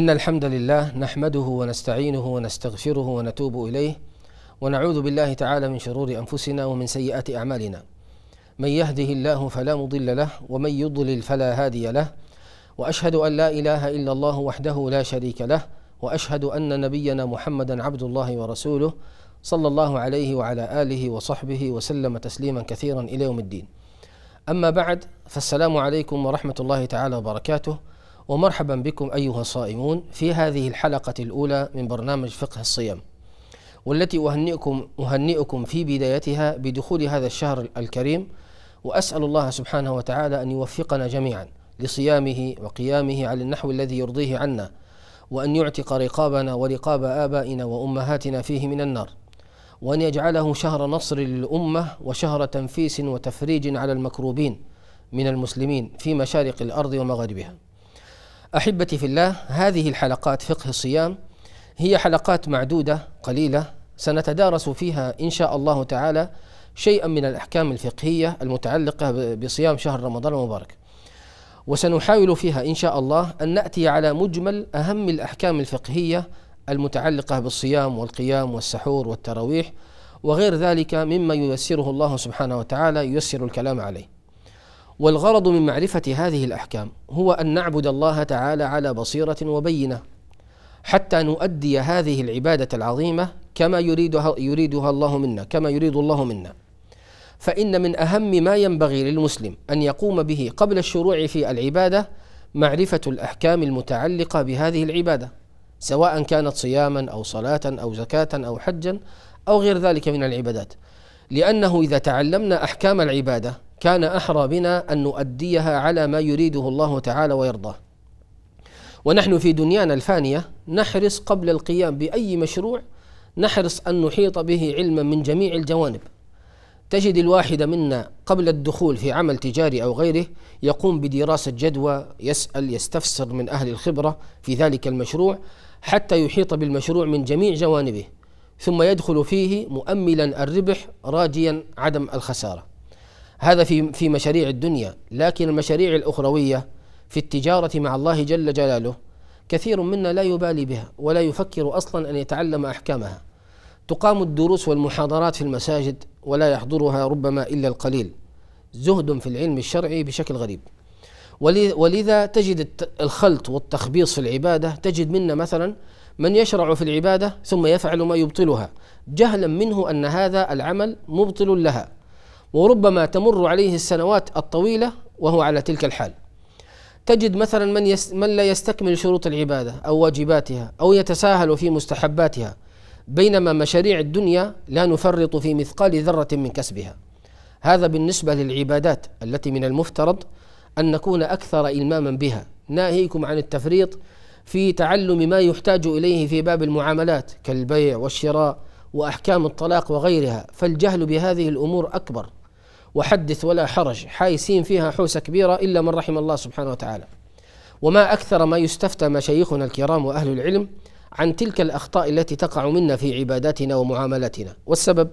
إن الحمد لله نحمده ونستعينه ونستغفره ونتوب إليه ونعوذ بالله تعالى من شرور أنفسنا ومن سيئات أعمالنا من يهده الله فلا مضل له ومن يضلل فلا هادي له وأشهد أن لا إله إلا الله وحده لا شريك له وأشهد أن نبينا محمدا عبد الله ورسوله صلى الله عليه وعلى آله وصحبه وسلم تسليما كثيرا إلى يوم الدين أما بعد فالسلام عليكم ورحمة الله تعالى وبركاته ومرحبا بكم أيها الصائمون في هذه الحلقة الأولى من برنامج فقه الصيام والتي أهنئكم, أهنئكم في بدايتها بدخول هذا الشهر الكريم وأسأل الله سبحانه وتعالى أن يوفقنا جميعا لصيامه وقيامه على النحو الذي يرضيه عنا وأن يعتق رقابنا ورقاب آبائنا وأمهاتنا فيه من النار وأن يجعله شهر نصر للأمة وشهر تنفيس وتفريج على المكروبين من المسلمين في مشارق الأرض ومغاربها أحبتي في الله هذه الحلقات فقه الصيام هي حلقات معدودة قليلة سنتدارس فيها إن شاء الله تعالى شيئا من الأحكام الفقهية المتعلقة بصيام شهر رمضان المبارك وسنحاول فيها إن شاء الله أن نأتي على مجمل أهم الأحكام الفقهية المتعلقة بالصيام والقيام والسحور والتراويح وغير ذلك مما ييسره الله سبحانه وتعالى ييسر الكلام عليه والغرض من معرفة هذه الأحكام هو أن نعبد الله تعالى على بصيرة وبينة حتى نؤدي هذه العبادة العظيمة كما يريدها يريدها الله منا كما يريد الله منا فإن من أهم ما ينبغي للمسلم أن يقوم به قبل الشروع في العبادة معرفة الأحكام المتعلقة بهذه العبادة سواء كانت صياما أو صلاة أو زكاة أو حجا أو غير ذلك من العبادات لأنه إذا تعلمنا أحكام العبادة كان أحرى بنا أن نؤديها على ما يريده الله تعالى ويرضاه ونحن في دنيانا الفانية نحرص قبل القيام بأي مشروع نحرص أن نحيط به علما من جميع الجوانب تجد الواحد منا قبل الدخول في عمل تجاري أو غيره يقوم بدراسة جدوى يسأل يستفسر من أهل الخبرة في ذلك المشروع حتى يحيط بالمشروع من جميع جوانبه ثم يدخل فيه مؤملا الربح راجيا عدم الخسارة هذا في في مشاريع الدنيا لكن المشاريع الاخرويه في التجاره مع الله جل جلاله كثير منا لا يبالي بها ولا يفكر اصلا ان يتعلم احكامها تقام الدروس والمحاضرات في المساجد ولا يحضرها ربما الا القليل زهد في العلم الشرعي بشكل غريب ولذا تجد الخلط والتخبيص في العباده تجد منا مثلا من يشرع في العباده ثم يفعل ما يبطلها جهلا منه ان هذا العمل مبطل لها وربما تمر عليه السنوات الطويلة وهو على تلك الحال تجد مثلا من, يس من لا يستكمل شروط العبادة أو واجباتها أو يتساهل في مستحباتها بينما مشاريع الدنيا لا نفرط في مثقال ذرة من كسبها هذا بالنسبة للعبادات التي من المفترض أن نكون أكثر إلماما بها ناهيكم عن التفريط في تعلم ما يحتاج إليه في باب المعاملات كالبيع والشراء وأحكام الطلاق وغيرها فالجهل بهذه الأمور أكبر وحدث ولا حرج حايسين فيها حوسة كبيرة إلا من رحم الله سبحانه وتعالى وما أكثر ما يستفتى مشايخنا الكرام وأهل العلم عن تلك الأخطاء التي تقع منا في عباداتنا ومعاملاتنا والسبب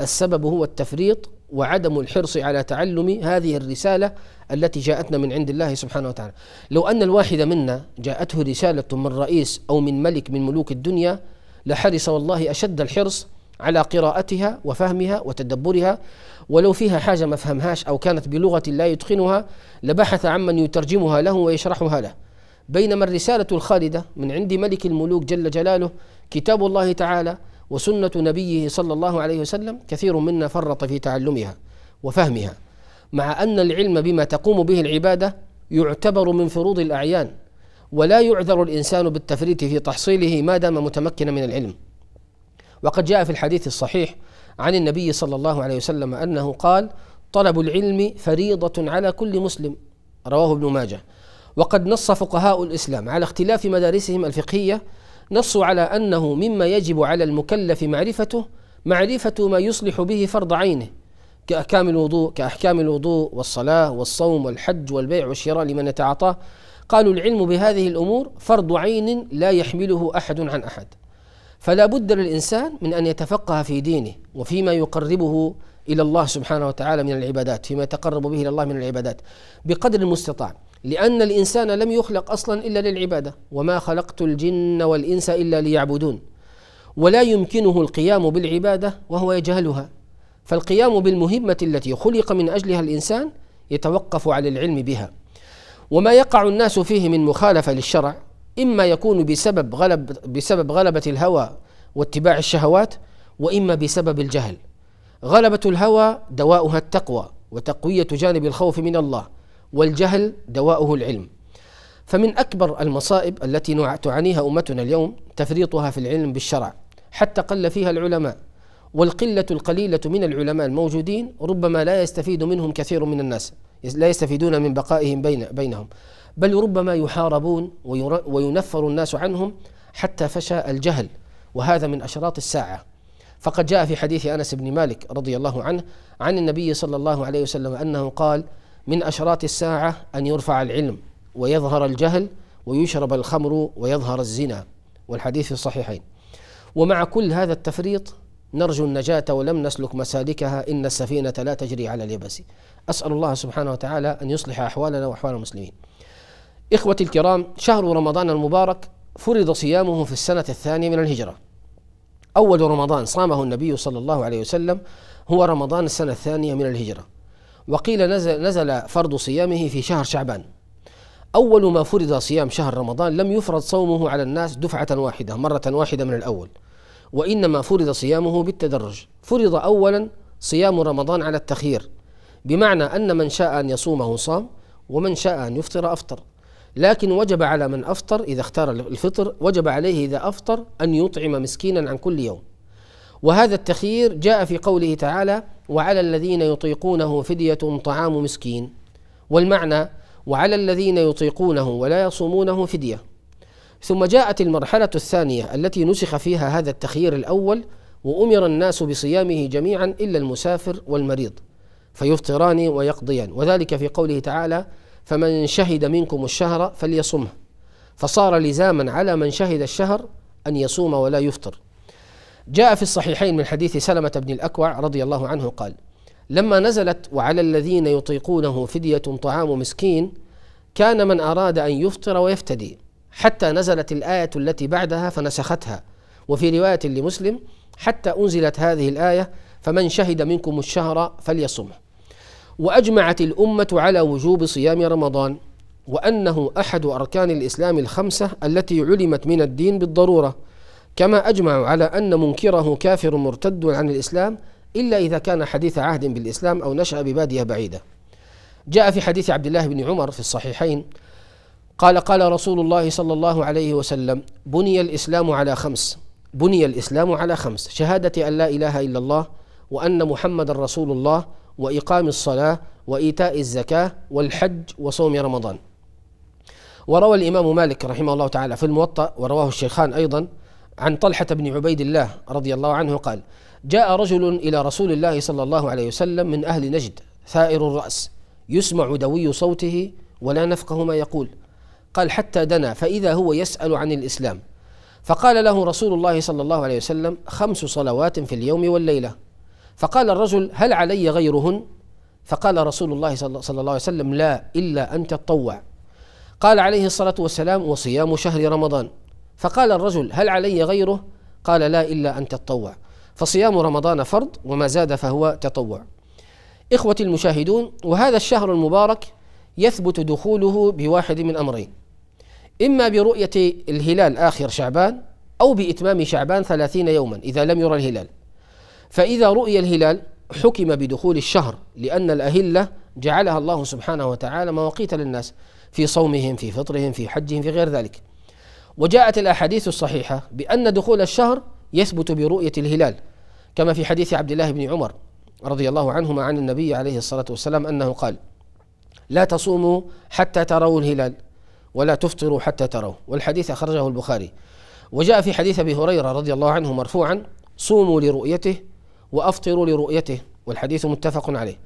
السبب هو التفريط وعدم الحرص على تعلم هذه الرسالة التي جاءتنا من عند الله سبحانه وتعالى لو أن الواحد منا جاءته رسالة من رئيس أو من ملك من ملوك الدنيا لحرص والله أشد الحرص على قراءتها وفهمها وتدبرها ولو فيها حاجة ما فهمهاش أو كانت بلغة لا يتقنها لبحث عمن يترجمها له ويشرحها له بينما الرسالة الخالدة من عند ملك الملوك جل جلاله كتاب الله تعالى وسنة نبيه صلى الله عليه وسلم كثير منا فرط في تعلمها وفهمها مع أن العلم بما تقوم به العبادة يعتبر من فروض الأعيان ولا يعذر الإنسان بالتفريط في تحصيله ما دام متمكنا من العلم وقد جاء في الحديث الصحيح عن النبي صلى الله عليه وسلم انه قال: طلب العلم فريضه على كل مسلم رواه ابن ماجه وقد نص فقهاء الاسلام على اختلاف مدارسهم الفقهيه نصوا على انه مما يجب على المكلف معرفته معرفه ما يصلح به فرض عينه كأحكام الوضوء كأحكام الوضوء والصلاة والصوم والحج والبيع والشراء لمن يتعاطاه قالوا العلم بهذه الأمور فرض عين لا يحمله أحد عن أحد فلا بد للإنسان من أن يتفقه في دينه وفيما يقربه إلى الله سبحانه وتعالى من العبادات فيما يتقرب به إلى الله من العبادات بقدر المستطاع لأن الإنسان لم يخلق أصلا إلا للعبادة وما خلقت الجن والإنس إلا ليعبدون ولا يمكنه القيام بالعبادة وهو يجهلها فالقيام بالمهمة التي خلق من أجلها الإنسان يتوقف على العلم بها وما يقع الناس فيه من مخالفة للشرع إما يكون بسبب غلب بسبب غلبة الهوى واتباع الشهوات وإما بسبب الجهل غلبة الهوى دواؤها التقوى وتقوية جانب الخوف من الله والجهل دواؤه العلم فمن أكبر المصائب التي تعانيها أمتنا اليوم تفريطها في العلم بالشرع حتى قل فيها العلماء والقلة القليلة من العلماء الموجودين ربما لا يستفيد منهم كثير من الناس لا يستفيدون من بقائهم بين بينهم بل ربما يحاربون وينفر الناس عنهم حتى فشى الجهل وهذا من أشراط الساعة فقد جاء في حديث أنس بن مالك رضي الله عنه عن النبي صلى الله عليه وسلم أنه قال من أشراط الساعة أن يرفع العلم ويظهر الجهل ويشرب الخمر ويظهر الزنا والحديث في الصحيحين ومع كل هذا التفريط نرجو النجاة ولم نسلك مسالكها إن السفينة لا تجري على اليبس أسأل الله سبحانه وتعالى أن يصلح أحوالنا وأحوال المسلمين إخوتي الكرام شهر رمضان المبارك فرض صيامه في السنة الثانية من الهجرة أول رمضان صامه النبي صلى الله عليه وسلم هو رمضان السنة الثانية من الهجرة وقيل نزل, نزل فرض صيامه في شهر شعبان أول ما فرض صيام شهر رمضان لم يفرض صومه على الناس دفعة واحدة مرة واحدة من الأول وإنما فرض صيامه بالتدرج فرض أولا صيام رمضان على التخيير بمعنى أن من شاء أن يصومه صام ومن شاء أن يفطر أفطر لكن وجب على من أفطر إذا اختار الفطر وجب عليه إذا أفطر أن يطعم مسكينا عن كل يوم وهذا التخيير جاء في قوله تعالى وعلى الذين يطيقونه فدية طعام مسكين والمعنى وعلى الذين يطيقونه ولا يصومونه فدية ثم جاءت المرحلة الثانية التي نسخ فيها هذا التخيير الأول وأمر الناس بصيامه جميعا إلا المسافر والمريض فيفطران ويقضيان وذلك في قوله تعالى فمن شهد منكم الشهر فليصمه فصار لزاما على من شهد الشهر أن يصوم ولا يفطر جاء في الصحيحين من حديث سلمة بن الأكوع رضي الله عنه قال لما نزلت وعلى الذين يطيقونه فدية طعام مسكين كان من أراد أن يفطر ويفتدي حتى نزلت الآية التي بعدها فنسختها وفي رواية لمسلم حتى أنزلت هذه الآية فمن شهد منكم الشهر فليصمه وأجمعت الأمة على وجوب صيام رمضان وأنه أحد أركان الإسلام الخمسة التي علمت من الدين بالضرورة كما أجمعوا على أن منكره كافر مرتد عن الإسلام إلا إذا كان حديث عهد بالإسلام أو نشأ ببادية بعيدة جاء في حديث عبد الله بن عمر في الصحيحين قال قال رسول الله صلى الله عليه وسلم بني الإسلام على خمس بني الإسلام على خمس شهادة أن لا إله إلا الله وأن محمد رسول الله وإقام الصلاة وإيتاء الزكاة والحج وصوم رمضان وروى الإمام مالك رحمه الله تعالى في الموطأ ورواه الشيخان أيضا عن طلحة بن عبيد الله رضي الله عنه قال جاء رجل إلى رسول الله صلى الله عليه وسلم من أهل نجد ثائر الرأس يسمع دوي صوته ولا نفقه ما يقول قال حتى دنا فإذا هو يسأل عن الإسلام فقال له رسول الله صلى الله عليه وسلم خمس صلوات في اليوم والليلة فقال الرجل هل علي غيرهن فقال رسول الله صلى الله عليه وسلم لا إلا أن تتطوع قال عليه الصلاة والسلام وصيام شهر رمضان فقال الرجل هل علي غيره قال لا إلا أن تتطوع فصيام رمضان فرض وما زاد فهو تطوع إخوتي المشاهدون وهذا الشهر المبارك يثبت دخوله بواحد من أمرين إما برؤية الهلال آخر شعبان أو بإتمام شعبان ثلاثين يوما إذا لم يرى الهلال فإذا رؤي الهلال حكم بدخول الشهر لأن الأهلة جعلها الله سبحانه وتعالى مواقيت للناس في صومهم في فطرهم في حجهم في غير ذلك وجاءت الأحاديث الصحيحة بأن دخول الشهر يثبت برؤية الهلال كما في حديث عبد الله بن عمر رضي الله عنهما عن النبي عليه الصلاة والسلام أنه قال لا تصوموا حتى تروا الهلال ولا تفطروا حتى تروا والحديث أخرجه البخاري وجاء في حديث أبي هريرة رضي الله عنه مرفوعا صوموا لرؤيته وأفطروا لرؤيته والحديث متفق عليه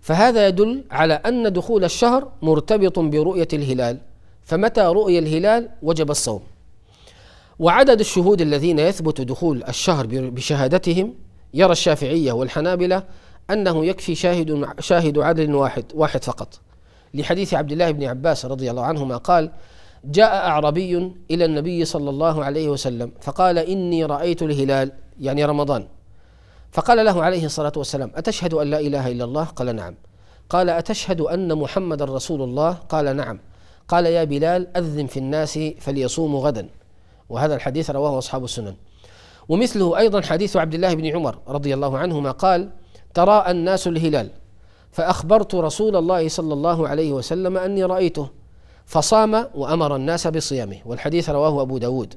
فهذا يدل على أن دخول الشهر مرتبط برؤية الهلال فمتى رؤي الهلال وجب الصوم وعدد الشهود الذين يثبت دخول الشهر بشهادتهم يرى الشافعية والحنابلة أنه يكفي شاهد شاهد عدل واحد واحد فقط لحديث عبد الله بن عباس رضي الله عنهما قال جاء أعربي إلى النبي صلى الله عليه وسلم فقال إني رأيت الهلال يعني رمضان فقال له عليه الصلاة والسلام أتشهد أن لا إله إلا الله قال نعم قال أتشهد أن محمد رسول الله قال نعم قال يا بلال أذن في الناس فليصوموا غدا وهذا الحديث رواه أصحاب السنن ومثله أيضا حديث عبد الله بن عمر رضي الله عنهما قال تراءى الناس الهلال فأخبرت رسول الله صلى الله عليه وسلم أني رأيته فصام وأمر الناس بصيامه والحديث رواه أبو داود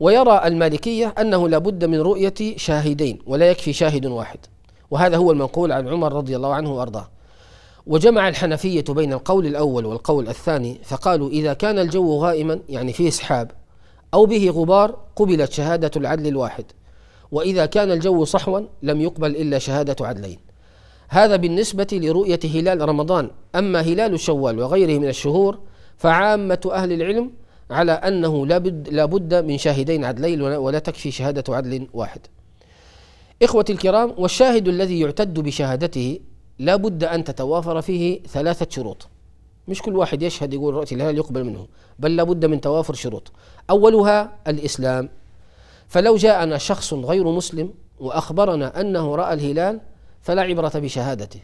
ويرى المالكية أنه لابد من رؤية شاهدين ولا يكفي شاهد واحد وهذا هو المنقول عن عمر رضي الله عنه وأرضاه وجمع الحنفية بين القول الأول والقول الثاني فقالوا إذا كان الجو غائما يعني فيه سحاب أو به غبار قبلت شهادة العدل الواحد وإذا كان الجو صحوا لم يقبل إلا شهادة عدلين هذا بالنسبة لرؤية هلال رمضان أما هلال شوال وغيره من الشهور فعامة أهل العلم على أنه لابد, لابد من شاهدين عدلين ولا تكفي شهادة عدل واحد إخوتي الكرام والشاهد الذي يعتد بشهادته لا بد أن تتوافر فيه ثلاثة شروط مش كل واحد يشهد يقول رأتي الهلال يقبل منه بل لا بد من توافر شروط أولها الإسلام فلو جاءنا شخص غير مسلم وأخبرنا أنه رأى الهلال فلا عبرة بشهادته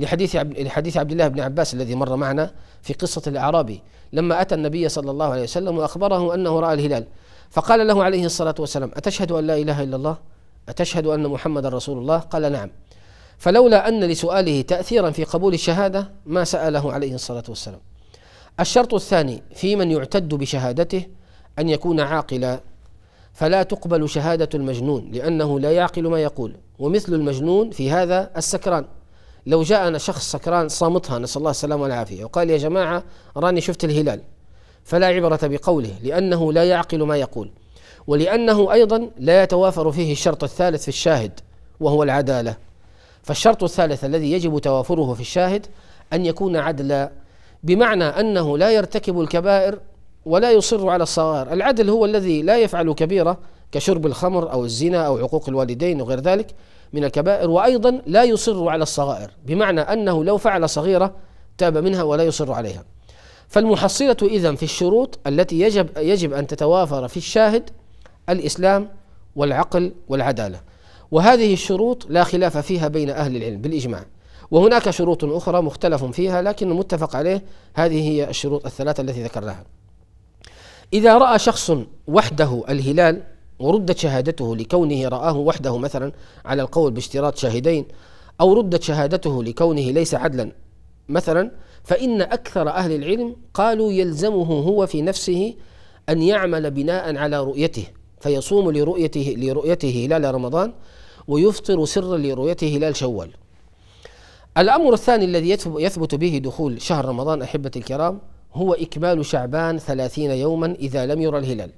لحديث لحديث عبد الله بن عباس الذي مر معنا في قصة الأعرابي لما أتى النبي صلى الله عليه وسلم وأخبره أنه رأى الهلال فقال له عليه الصلاة والسلام أتشهد أن لا إله إلا الله أتشهد أن محمد رسول الله قال نعم فلولا أن لسؤاله تأثيرا في قبول الشهادة ما سأله عليه الصلاة والسلام الشرط الثاني في من يعتد بشهادته أن يكون عاقلا فلا تقبل شهادة المجنون لأنه لا يعقل ما يقول ومثل المجنون في هذا السكران لو جاءنا شخص سكران صامتها نسأل الله السلامة والعافية وقال يا جماعة راني شفت الهلال فلا عبرة بقوله لأنه لا يعقل ما يقول ولأنه أيضا لا يتوافر فيه الشرط الثالث في الشاهد وهو العدالة فالشرط الثالث الذي يجب توافره في الشاهد أن يكون عدلا بمعنى أنه لا يرتكب الكبائر ولا يصر على الصغائر العدل هو الذي لا يفعل كبيرة كشرب الخمر أو الزنا أو عقوق الوالدين وغير ذلك من الكبائر وأيضا لا يصر على الصغائر بمعنى أنه لو فعل صغيرة تاب منها ولا يصر عليها فالمحصلة إذا في الشروط التي يجب, يجب أن تتوافر في الشاهد الإسلام والعقل والعدالة وهذه الشروط لا خلاف فيها بين أهل العلم بالإجماع وهناك شروط أخرى مختلف فيها لكن المتفق عليه هذه هي الشروط الثلاثة التي ذكرناها إذا رأى شخص وحده الهلال وردت شهادته لكونه رآه وحده مثلا على القول باشتراط شاهدين أو ردت شهادته لكونه ليس عدلا مثلا فإن أكثر أهل العلم قالوا يلزمه هو في نفسه أن يعمل بناء على رؤيته فيصوم لرؤيته لرؤيته هلال رمضان ويفطر سرا لرؤيته هلال شوال. الأمر الثاني الذي يثبت به دخول شهر رمضان أحبة الكرام هو إكمال شعبان ثلاثين يوما إذا لم يرى الهلال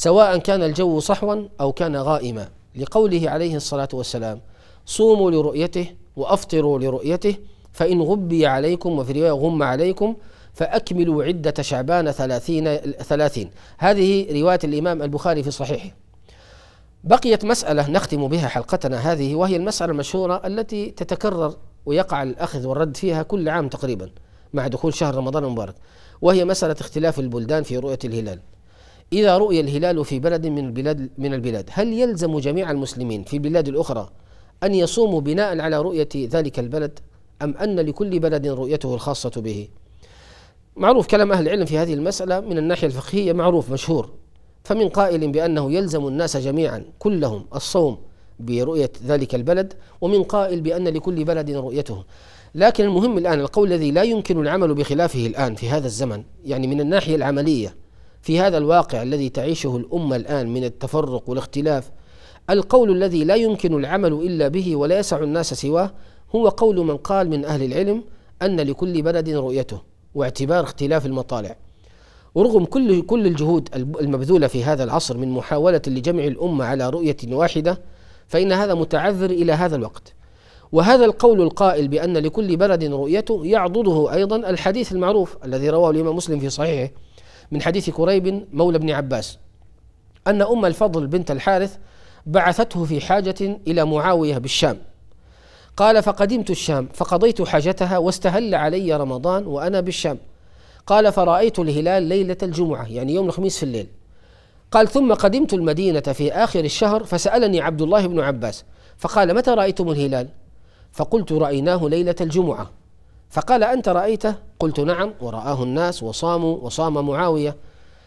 سواء كان الجو صحوا أو كان غائما لقوله عليه الصلاة والسلام صوموا لرؤيته وأفطروا لرؤيته فإن غبي عليكم وفي رواية غم عليكم فأكملوا عدة شعبان ثلاثين, ثلاثين هذه رواية الإمام البخاري في صحيحه بقيت مسألة نختم بها حلقتنا هذه وهي المسألة المشهورة التي تتكرر ويقع الأخذ والرد فيها كل عام تقريبا مع دخول شهر رمضان المبارك وهي مسألة اختلاف البلدان في رؤية الهلال إذا رؤي الهلال في بلد من البلاد من البلاد هل يلزم جميع المسلمين في البلاد الأخرى أن يصوموا بناء على رؤية ذلك البلد أم أن لكل بلد رؤيته الخاصة به معروف كلام أهل العلم في هذه المسألة من الناحية الفقهية معروف مشهور فمن قائل بأنه يلزم الناس جميعا كلهم الصوم برؤية ذلك البلد ومن قائل بأن لكل بلد رؤيته لكن المهم الآن القول الذي لا يمكن العمل بخلافه الآن في هذا الزمن يعني من الناحية العملية في هذا الواقع الذي تعيشه الأمة الآن من التفرق والاختلاف القول الذي لا يمكن العمل إلا به ولا يسع الناس سواه هو قول من قال من أهل العلم أن لكل بلد رؤيته واعتبار اختلاف المطالع ورغم كل كل الجهود المبذولة في هذا العصر من محاولة لجمع الأمة على رؤية واحدة فإن هذا متعذر إلى هذا الوقت وهذا القول القائل بأن لكل بلد رؤيته يعضده أيضا الحديث المعروف الذي رواه الإمام مسلم في صحيحه من حديث كريب مولى ابن عباس أن أم الفضل بنت الحارث بعثته في حاجة إلى معاوية بالشام قال فقدمت الشام فقضيت حاجتها واستهل علي رمضان وأنا بالشام قال فرأيت الهلال ليلة الجمعة يعني يوم الخميس في الليل قال ثم قدمت المدينة في آخر الشهر فسألني عبد الله بن عباس فقال متى رأيتم الهلال فقلت رأيناه ليلة الجمعة فقال أنت رأيته قلت نعم ورآه الناس وصاموا وصام معاوية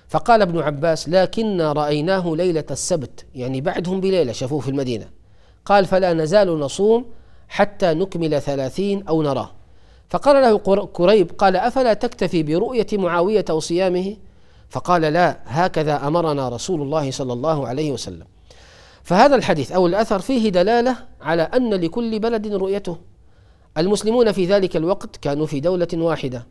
فقال ابن عباس لكنا رأيناه ليلة السبت يعني بعدهم بليلة شافوه في المدينة قال فلا نزال نصوم حتى نكمل ثلاثين أو نراه فقال له كريب قال أفلا تكتفي برؤية معاوية وصيامه فقال لا هكذا أمرنا رسول الله صلى الله عليه وسلم فهذا الحديث أو الأثر فيه دلالة على أن لكل بلد رؤيته المسلمون في ذلك الوقت كانوا في دولة واحدة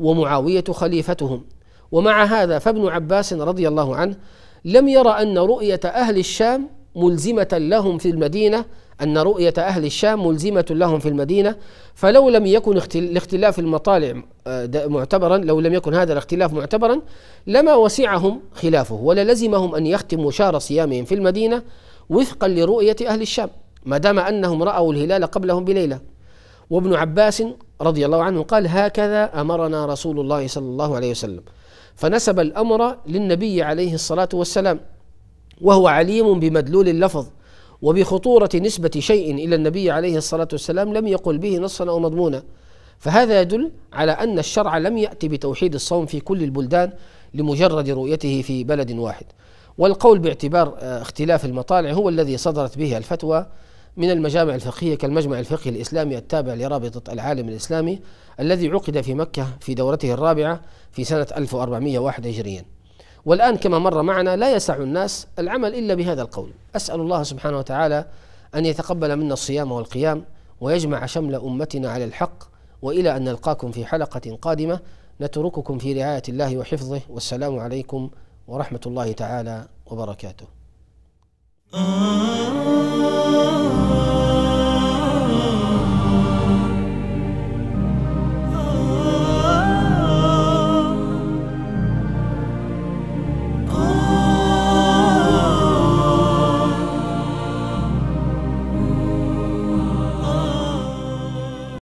ومعاوية خليفتهم ومع هذا فابن عباس رضي الله عنه لم يرى أن رؤية أهل الشام ملزمة لهم في المدينة أن رؤية أهل الشام ملزمة لهم في المدينة فلو لم يكن الاختلاف المطالع آه، معتبرا لو لم يكن هذا الاختلاف معتبرا لما وسعهم خلافه ولا لزمهم أن يختموا شهر صيامهم في المدينة وفقا لرؤية أهل الشام ما دام أنهم رأوا الهلال قبلهم بليلة وابن عباس رضي الله عنه قال هكذا امرنا رسول الله صلى الله عليه وسلم فنسب الامر للنبي عليه الصلاه والسلام وهو عليم بمدلول اللفظ وبخطوره نسبه شيء الى النبي عليه الصلاه والسلام لم يقل به نصا او مضمونا فهذا يدل على ان الشرع لم ياتي بتوحيد الصوم في كل البلدان لمجرد رؤيته في بلد واحد والقول باعتبار آه، اختلاف المطالع هو الذي صدرت به الفتوى من المجامع الفقهية كالمجمع الفقهي الإسلامي التابع لرابطة العالم الإسلامي الذي عقد في مكة في دورته الرابعة في سنة 1401 هجريا والآن كما مر معنا لا يسع الناس العمل إلا بهذا القول أسأل الله سبحانه وتعالى أن يتقبل منا الصيام والقيام ويجمع شمل أمتنا على الحق وإلى أن نلقاكم في حلقة قادمة نترككم في رعاية الله وحفظه والسلام عليكم ورحمة الله تعالى وبركاته. آه.